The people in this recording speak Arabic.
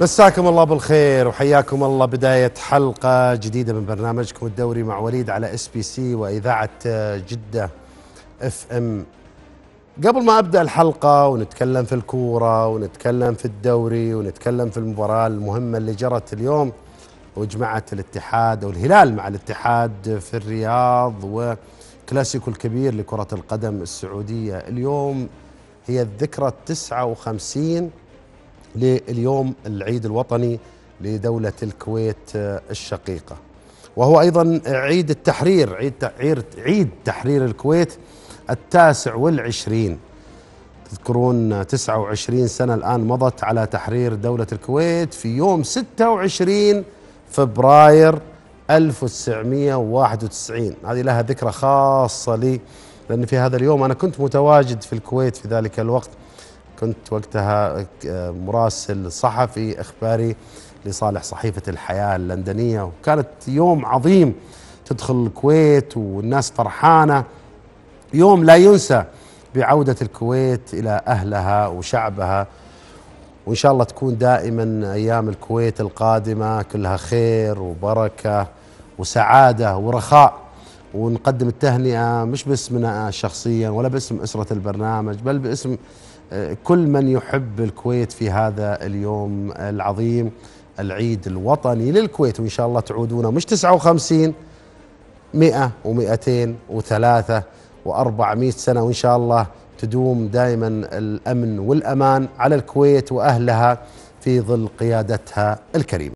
مساكم الله بالخير وحياكم الله بداية حلقة جديدة من برنامجكم الدوري مع وليد على اس بي سي وإذاعة آه، جدة اف ام قبل ما أبدأ الحلقة ونتكلم في الكورة ونتكلم في الدوري ونتكلم في المباراة المهمة اللي جرت اليوم وجمعت الاتحاد أو الهلال مع الاتحاد في الرياض وكلاسيكو الكبير لكرة القدم السعودية اليوم هي الذكرى 59 وخمسين لليوم العيد الوطني لدولة الكويت الشقيقة وهو أيضا عيد التحرير عيد, عيد تحرير الكويت التاسع والعشرين تذكرون 29 سنة الآن مضت على تحرير دولة الكويت في يوم 26 فبراير 1991 هذه لها ذكرى خاصة لي لأن في هذا اليوم أنا كنت متواجد في الكويت في ذلك الوقت كنت وقتها آه، مراسل صحفي إخباري لصالح صحيفة الحياة اللندنية وكانت يوم عظيم تدخل الكويت والناس فرحانة يوم لا ينسى بعودة الكويت إلى أهلها وشعبها وإن شاء الله تكون دائما أيام الكويت القادمة كلها خير وبركة وسعادة ورخاء ونقدم التهنئة مش باسمنا شخصيا ولا باسم أسرة البرنامج بل باسم كل من يحب الكويت في هذا اليوم العظيم العيد الوطني للكويت وإن شاء الله تعودونا مش 59 100 و 203 و400 سنة وإن شاء الله تدوم دائما الأمن والأمان على الكويت وأهلها في ظل قيادتها الكريمة